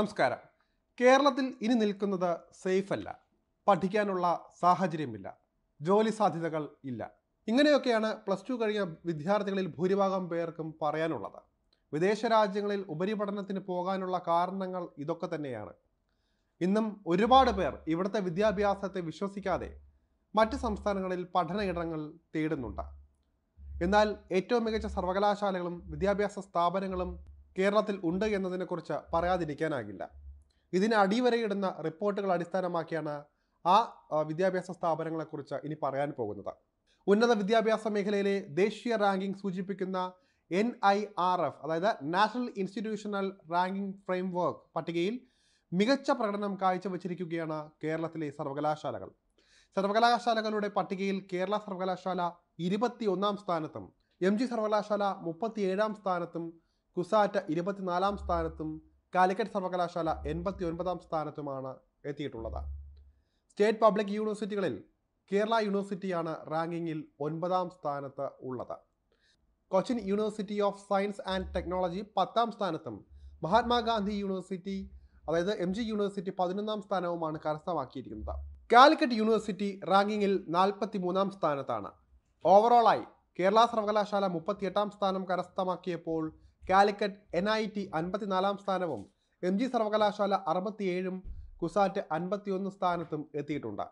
നമസ്കാരം കേരളത്തിൽ ഇനി നിൽക്കുന്നത് സേഫ് അല്ല പഠിക്കാനുള്ള സാഹചര്യമില്ല ജോലി സാധ്യതകൾ ഇല്ല ഇങ്ങനെയൊക്കെയാണ് പ്ലസ് ടു കഴിഞ്ഞ വിദ്യാർത്ഥികളിൽ ഭൂരിഭാഗം പേർക്കും പറയാനുള്ളത് വിദേശ രാജ്യങ്ങളിൽ ഉപരിപഠനത്തിന് പോകാനുള്ള കാരണങ്ങൾ ഇതൊക്കെ തന്നെയാണ് ഇന്നും ഒരുപാട് പേർ ഇവിടുത്തെ വിദ്യാഭ്യാസത്തെ വിശ്വസിക്കാതെ മറ്റ് സംസ്ഥാനങ്ങളിൽ പഠനയിടങ്ങൾ തേടുന്നുണ്ട് എന്നാൽ ഏറ്റവും മികച്ച സർവകലാശാലകളും വിദ്യാഭ്യാസ സ്ഥാപനങ്ങളും കേരളത്തിൽ ഉണ്ട് എന്നതിനെക്കുറിച്ച് പറയാതിരിക്കാനാകില്ല ഇതിന് അടിവരയിടുന്ന റിപ്പോർട്ടുകൾ അടിസ്ഥാനമാക്കിയാണ് ആ വിദ്യാഭ്യാസ സ്ഥാപനങ്ങളെക്കുറിച്ച് ഇനി പറയാൻ പോകുന്നത് ഉന്നത വിദ്യാഭ്യാസ മേഖലയിലെ ദേശീയ റാങ്കിംഗ് സൂചിപ്പിക്കുന്ന എൻ ഐ ആർ എഫ് അതായത് നാഷണൽ ഇൻസ്റ്റിറ്റ്യൂഷണൽ റാങ്കിംഗ് ഫ്രെയിംവർക്ക് പട്ടികയിൽ മികച്ച പ്രകടനം കാഴ്ചവെച്ചിരിക്കുകയാണ് കേരളത്തിലെ സർവകലാശാലകൾ സർവകലാശാലകളുടെ പട്ടികയിൽ കേരള സർവകലാശാല ഒന്നാം സ്ഥാനത്തും എം ജി സർവകലാശാല മുപ്പത്തിയേഴാം സ്ഥാനത്തും കുസാറ്റ ഇരുപത്തിനാലാം സ്ഥാനത്തും കാലിക്കറ്റ് സർവകലാശാല എൺപത്തി ഒൻപതാം സ്ഥാനത്തുമാണ് എത്തിയിട്ടുള്ളത് സ്റ്റേറ്റ് പബ്ലിക് യൂണിവേഴ്സിറ്റികളിൽ കേരള യൂണിവേഴ്സിറ്റിയാണ് റാങ്കിങ്ങിൽ ഒൻപതാം സ്ഥാനത്ത് ഉള്ളത് Cochin university of science and technology പത്താം സ്ഥാനത്തും മഹാത്മാഗാന്ധി യൂണിവേഴ്സിറ്റി അതായത് എം ജി യൂണിവേഴ്സിറ്റി പതിനൊന്നാം സ്ഥാനവുമാണ് കരസ്ഥമാക്കിയിരിക്കുന്നത് കാലിക്കറ്റ് യൂണിവേഴ്സിറ്റി റാങ്കിങ്ങിൽ നാൽപ്പത്തി മൂന്നാം സ്ഥാനത്താണ് ഓവറോളായി കേരള സർവകലാശാല മുപ്പത്തിയെട്ടാം സ്ഥാനം കരസ്ഥമാക്കിയപ്പോൾ കാലിക്കറ്റ് എൻ ഐ ടി അൻപത്തിനാലാം സ്ഥാനവും എം ജി സർവകലാശാല അറുപത്തിയേഴും കുസാറ്റ് അൻപത്തിയൊന്ന് സ്ഥാനത്തും എത്തിയിട്ടുണ്ട്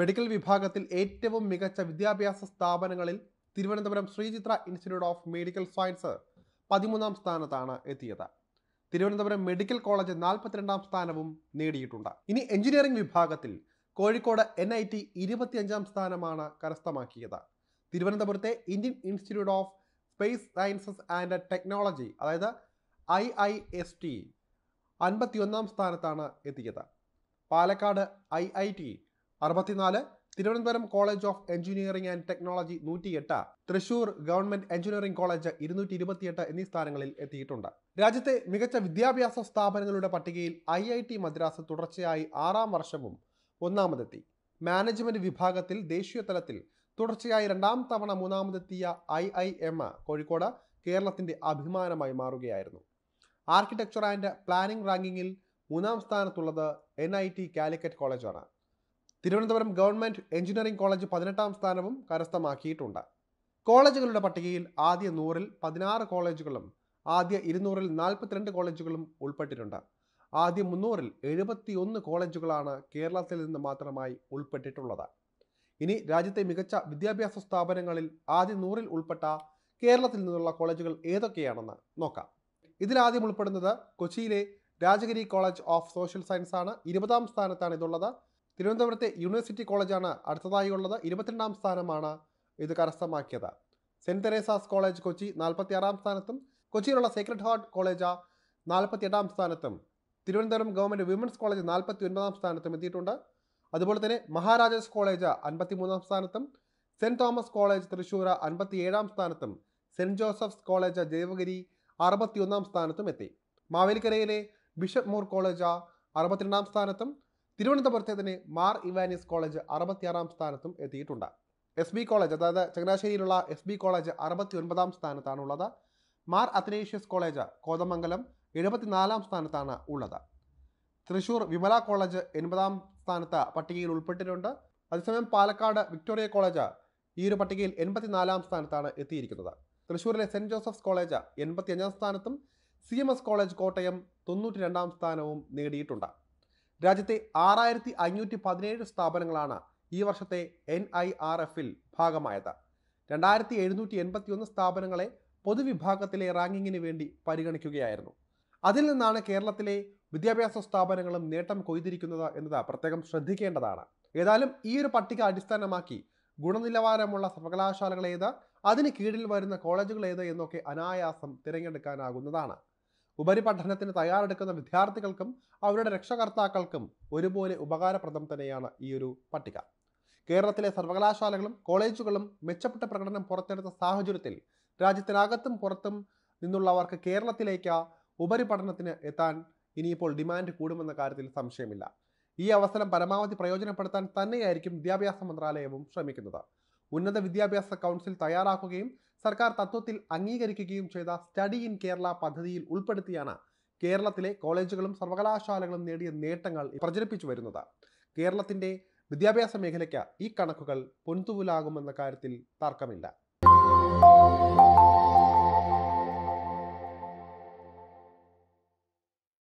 മെഡിക്കൽ വിഭാഗത്തിൽ ഏറ്റവും മികച്ച വിദ്യാഭ്യാസ സ്ഥാപനങ്ങളിൽ Thiruvananthapuram Sree Chitra institute of medical science പതിമൂന്നാം സ്ഥാനത്താണ് എത്തിയത് തിരുവനന്തപുരം മെഡിക്കൽ കോളേജ് നാൽപ്പത്തിരണ്ടാം സ്ഥാനവും നേടിയിട്ടുണ്ട് ഇനി എഞ്ചിനീയറിംഗ് വിഭാഗത്തിൽ കോഴിക്കോട് എൻ ഐ ടി ഇരുപത്തിയഞ്ചാം സ്ഥാനമാണ് കരസ്ഥമാക്കിയത് തിരുവനന്തപുരത്തെ Indian institute of space sciences and technology അതായത് ഐ ഐ എസ് ടി അൻപത്തിയൊന്നാം സ്ഥാനത്താണ് എത്തിയത് പാലക്കാട് ഐ ഐ ടി അറുപത്തിനാല് Thiruvananthapuram college of engineering and technology നൂറ്റിയെട്ട് തൃശൂർ ഗവൺമെന്റ് എഞ്ചിനീയറിംഗ് കോളേജ് ഇരുന്നൂറ്റി ഇരുപത്തിയെട്ട് എന്നീ സ്ഥാനങ്ങളിൽ എത്തിയിട്ടുണ്ട് രാജ്യത്തെ മികച്ച വിദ്യാഭ്യാസ സ്ഥാപനങ്ങളുടെ പട്ടികയിൽ ഐ ഐ ടി മദ്രാസ് തുടർച്ചയായി ആറാം വർഷവും ഒന്നാമതെത്തി മാനേജ്മെന്റ് വിഭാഗത്തിൽ ദേശീയ തലത്തിൽ തുടർച്ചയായി രണ്ടാം തവണ മൂന്നാമതെത്തിയ ഐ ഐ എം കോഴിക്കോട് കേരളത്തിൻ്റെ അഭിമാനമായി മാറുകയായിരുന്നു ആർക്കിടെക്ചർ ആൻഡ് പ്ലാനിംഗ് റാങ്കിങ്ങിൽ മൂന്നാം സ്ഥാനത്തുള്ളത് എൻ ഐ ടി കാലിക്കറ്റ് കോളേജാണ് തിരുവനന്തപുരം ഗവൺമെൻറ് എഞ്ചിനീയറിംഗ് കോളേജ് പതിനെട്ടാം സ്ഥാനവും കരസ്ഥമാക്കിയിട്ടുണ്ട് കോളേജുകളുടെ പട്ടികയിൽ ആദ്യ നൂറിൽ പതിനാറ് കോളേജുകളും ആദ്യ ഇരുന്നൂറിൽ നാൽപ്പത്തിരണ്ട് കോളേജുകളും ഉൾപ്പെട്ടിട്ടുണ്ട് ആദ്യ മുന്നൂറിൽ എഴുപത്തിയൊന്ന് കോളേജുകളാണ് കേരളത്തിൽ നിന്ന് മാത്രമായി ഉൾപ്പെട്ടിട്ടുള്ളത് ഇനി രാജ്യത്തെ മികച്ച വിദ്യാഭ്യാസ സ്ഥാപനങ്ങളിൽ ആദ്യ നൂറിൽ ഉൾപ്പെട്ട കേരളത്തിൽ നിന്നുള്ള കോളേജുകൾ ഏതൊക്കെയാണെന്ന് നോക്കാം ഇതിലാദ്യം ഉൾപ്പെടുന്നത് കൊച്ചിയിലെ Rajagiri college of social science ആണ് ഇരുപതാം സ്ഥാനത്താണ് ഇതുള്ളത് തിരുവനന്തപുരത്തെ യൂണിവേഴ്സിറ്റി കോളേജാണ് അടുത്തതായി ഉള്ളത് ഇരുപത്തിരണ്ടാം സ്ഥാനമാണ് ഇത് കരസ്ഥമാക്കിയത് സെൻറ്റ് തെരേസാസ് കോളേജ് കൊച്ചി നാൽപ്പത്തിയാറാം സ്ഥാനത്തും കൊച്ചിയിലുള്ള സേക്രഡ് ഹാർട്ട് കോളേജ് എട്ടാം സ്ഥാനത്തും തിരുവനന്തപുരം ഗവൺമെൻറ് വിമൻസ് കോളേജ് നാൽപ്പത്തി ഒൻപതാം സ്ഥാനത്തും എത്തിയിട്ടുണ്ട് അതുപോലെ തന്നെ മഹാരാജാസ് കോളേജ് അൻപത്തിമൂന്നാം സ്ഥാനത്തും സെൻറ്റ് തോമസ് കോളേജ് തൃശ്ശൂർ അൻപത്തിയേഴാം സ്ഥാനത്തും സെൻറ്റ് ജോസഫ്സ് കോളേജ് ദേവഗിരി അറുപത്തിയൊന്നാം സ്ഥാനത്തും എത്തി മാവേലിക്കരയിലെ ബിഷപ്പ് മോർ കോളേജ് അറുപത്തിരണ്ടാം സ്ഥാനത്തും തിരുവനന്തപുരത്തെ തന്നെ മാർ ഇവാനിസ് കോളേജ് അറുപത്തിയാറാം സ്ഥാനത്തും എത്തിയിട്ടുണ്ട് എസ് ബി കോളേജ് അതായത് ചങ്ങനാശ്ശേരിയിലുള്ള എസ് ബി കോളേജ് അറുപത്തി ഒൻപതാം സ്ഥാനത്താണുള്ളത് മാർ അത്തനേഷ്യസ് കോളേജ് കോതമംഗലം എഴുപത്തിനാലാം സ്ഥാനത്താണ് ഉള്ളത് തൃശൂർ വിമല കോളേജ് എൺപതാം സ്ഥാനത്ത് പട്ടികയിൽ ഉൾപ്പെട്ടിട്ടുണ്ട് അതേസമയം പാലക്കാട് വിക്ടോറിയ കോളേജ് ഈ ഒരു പട്ടികയിൽ എൺപത്തിനാലാം സ്ഥാനത്താണ് എത്തിയിരിക്കുന്നത് തൃശ്ശൂരിലെ സെൻറ് ജോസഫ്സ് കോളേജ് എൺപത്തിയഞ്ചാം സ്ഥാനത്തും C M S college Kottayam തൊണ്ണൂറ്റി രണ്ടാം സ്ഥാനവും നേടിയിട്ടുണ്ട് രാജ്യത്തെ ആറായിരത്തി അഞ്ഞൂറ്റി പതിനേഴ് സ്ഥാപനങ്ങളാണ് ഈ വർഷത്തെ എൻ ഐ ആർ എഫിൽ ഭാഗമായത് രണ്ടായിരത്തി എഴുന്നൂറ്റി എൺപത്തി ഒന്ന് സ്ഥാപനങ്ങളെ പൊതുവിഭാഗത്തിലെ റാങ്കിങ്ങിന് വേണ്ടി പരിഗണിക്കുകയായിരുന്നു അതിൽ നിന്നാണ് കേരളത്തിലെ വിദ്യാഭ്യാസ സ്ഥാപനങ്ങളും നേട്ടം കൊയ്തിരിക്കുന്നത് എന്നത് പ്രത്യേകം ശ്രദ്ധിക്കേണ്ടതാണ് ഏതായാലും ഈ ഒരു പട്ടിക അടിസ്ഥാനമാക്കി ഗുണനിലവാരമുള്ള സർവകലാശാലകൾ ഏത് അതിന് കീഴിൽ വരുന്ന കോളേജുകൾ ഏത് എന്നൊക്കെ അനായാസം തിരഞ്ഞെടുക്കാനാകുന്നതാണ് ഉപരിപഠനത്തിന് തയ്യാറെടുക്കുന്ന വിദ്യാർത്ഥികൾക്കും അവരുടെ രക്ഷകർത്താക്കൾക്കും ഒരുപോലെ ഉപകാരപ്രദം തന്നെയാണ് ഈ ഒരു പട്ടിക കേരളത്തിലെ സർവകലാശാലകളും കോളേജുകളും മെച്ചപ്പെട്ട പ്രകടനം പുറത്തെടുത്ത സാഹചര്യത്തിൽ രാജ്യത്തിനകത്തും പുറത്തും നിന്നുള്ളവർക്ക് കേരളത്തിലേക്ക് ഉപരിപഠനത്തിന് എത്താൻ ഇനിയിപ്പോൾ ഡിമാൻഡ് കൂടുമെന്ന കാര്യത്തിൽ സംശയമില്ല ഈ അവസരം പരമാവധി പ്രയോജനപ്പെടുത്താൻ തന്നെയായിരിക്കും വിദ്യാഭ്യാസ മന്ത്രാലയവും ശ്രമിക്കുന്നത് ഉന്നത വിദ്യാഭ്യാസ കൗൺസിൽ തയ്യാറാക്കുകയും സർക്കാർ തത്വത്തിൽ അംഗീകരിക്കുകയും ചെയ്ത സ്റ്റഡി ഇൻ കേരള പദ്ധതിയിൽ ഉൾപ്പെടുത്തിയാണ് കേരളത്തിലെ കോളേജുകളും സർവകലാശാലകളും നേടിയ നേട്ടങ്ങൾ പ്രചരിപ്പിച്ചു വരുന്നത് കേരളത്തിൻ്റെ വിദ്യാഭ്യാസ മേഖലയ്ക്ക് ഈ കണക്കുകൾ പൊൻതുവിലാകുമെന്ന കാര്യത്തിൽ തർക്കമില്ല